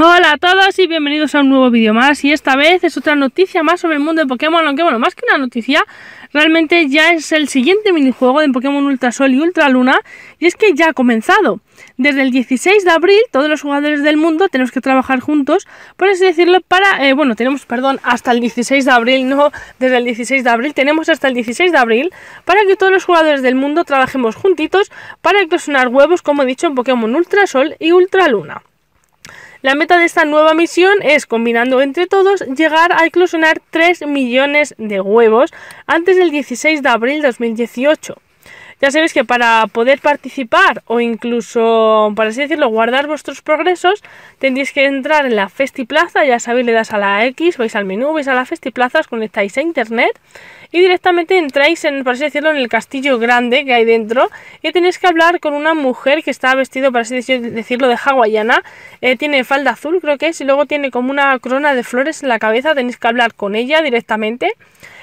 Hola a todos y bienvenidos a un nuevo vídeo más y esta vez es otra noticia más sobre el mundo de Pokémon, aunque bueno, más que una noticia, realmente ya es el siguiente minijuego de Pokémon Ultra Sol y Ultra Luna y es que ya ha comenzado. Desde el 16 de abril todos los jugadores del mundo tenemos que trabajar juntos, por así decirlo, para, eh, bueno, tenemos, perdón, hasta el 16 de abril, no, desde el 16 de abril, tenemos hasta el 16 de abril para que todos los jugadores del mundo trabajemos juntitos para eclosionar huevos, como he dicho, en Pokémon Ultra Sol y Ultra Luna. La meta de esta nueva misión es, combinando entre todos, llegar a eclosionar 3 millones de huevos antes del 16 de abril de 2018. Ya sabéis que para poder participar o incluso, para así decirlo, guardar vuestros progresos, tendréis que entrar en la Festiplaza, ya sabéis, le das a la X, vais al menú, vais a la Festiplaza, os conectáis a Internet y directamente entráis, en, por así decirlo, en el castillo grande que hay dentro y tenéis que hablar con una mujer que está vestida, por así decirlo, de hawaiana, eh, tiene falda azul creo que es y luego tiene como una corona de flores en la cabeza, tenéis que hablar con ella directamente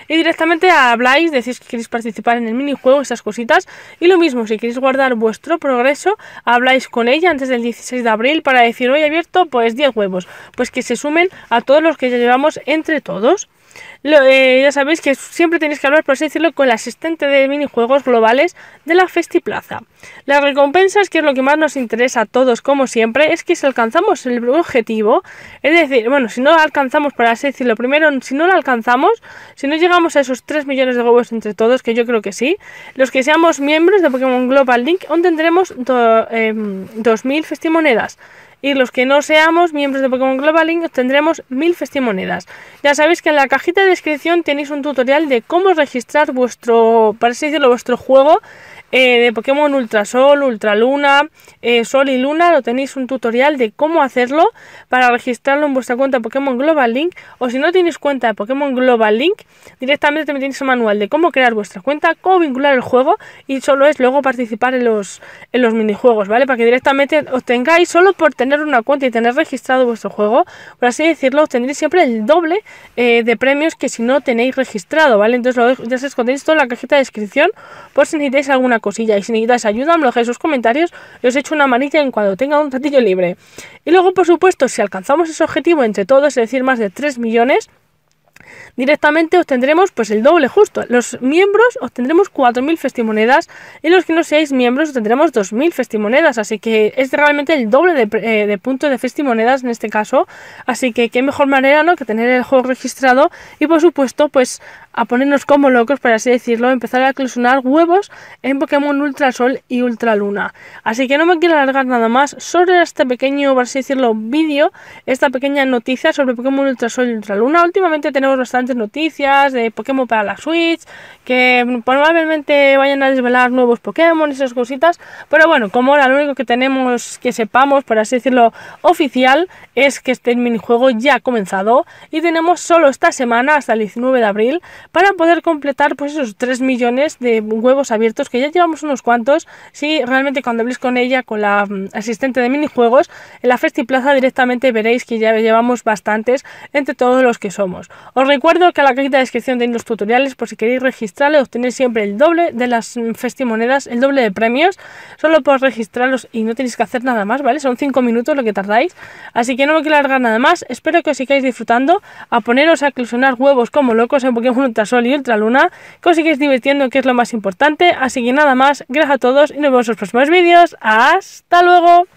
y directamente habláis, decís que queréis participar en el minijuego, esas cositas y lo mismo, si queréis guardar vuestro progreso, habláis con ella antes del 16 de abril para decir, hoy abierto pues 10 huevos, pues que se sumen a todos los que ya llevamos entre todos. Lo, eh, ya sabéis que siempre tenéis que hablar, por así decirlo, con el asistente de minijuegos globales de la Festiplaza. Las recompensas, que es lo que más nos interesa a todos, como siempre, es que si alcanzamos el objetivo, es decir, bueno, si no alcanzamos, para así decirlo, primero, si no lo alcanzamos, si no llegamos a esos 3 millones de huevos entre todos, que yo creo que sí, los que seamos miembros de Pokémon Global Link, obtendremos tendremos eh, em, 2.000 festimonedas y los que no seamos miembros de Pokémon Global Link obtendremos mil festimonedas. Ya sabéis que en la cajita de descripción tenéis un tutorial de cómo registrar vuestro, para decirlo, vuestro juego eh, de Pokémon Ultra Sol Ultra Luna, eh, Sol y Luna, lo tenéis un tutorial de cómo hacerlo para registrarlo en vuestra cuenta Pokémon Global Link o si no tenéis cuenta de Pokémon Global Link, directamente también tenéis un manual de cómo crear vuestra cuenta, cómo vincular el juego y solo es luego participar en los, en los minijuegos, ¿vale? Para que directamente obtengáis solo por tener tener una cuenta y tener registrado vuestro juego, por así decirlo, obtendréis siempre el doble eh, de premios que si no tenéis registrado, ¿vale? Entonces lo ya os escondéis todo en la cajita de descripción por si necesitáis alguna cosilla y si necesitáis ayuda, me lo dejáis en sus comentarios y os echo una manita en cuando tenga un ratillo libre. Y luego, por supuesto, si alcanzamos ese objetivo entre todos, es decir, más de 3 millones, directamente obtendremos pues el doble justo. Los miembros obtendremos 4.000 festimonedas y los que no seáis miembros obtendremos 2.000 festimonedas. Así que es realmente el doble de, eh, punto de, puntos de festimonedas en este caso. Así que qué mejor manera ¿no? que tener el juego registrado y por supuesto pues a ponernos como locos, para así decirlo, empezar a eclosionar huevos en Pokémon Ultra Sol y Ultra Luna. Así que no me quiero alargar nada más sobre este pequeño, por así decirlo, vídeo, esta pequeña noticia sobre Pokémon Ultra Sol y Ultra Luna. Últimamente tenemos bastantes noticias de Pokémon para la Switch, que probablemente vayan a desvelar nuevos Pokémon, esas cositas, pero bueno, como ahora lo único que tenemos que sepamos, por así decirlo, oficial, es que este minijuego ya ha comenzado y tenemos solo esta semana, hasta el 19 de abril, para poder completar pues esos 3 millones de huevos abiertos, que ya llevamos unos cuantos, si realmente cuando habléis con ella, con la mm, asistente de minijuegos, en la Festiplaza directamente veréis que ya llevamos bastantes entre todos los que somos. Os os recuerdo que a la cajita de descripción de los tutoriales por si queréis registrarle, obtenéis siempre el doble de las mm, festimonedas, el doble de premios, solo por registrarlos y no tenéis que hacer nada más, ¿vale? Son 5 minutos lo que tardáis, así que no me a alargar nada más, espero que os sigáis disfrutando, a poneros a eclosionar huevos como locos en Pokémon Ultrasol y Ultraluna, que os sigáis divirtiendo que es lo más importante, así que nada más, gracias a todos y nos vemos en los próximos vídeos, ¡hasta luego!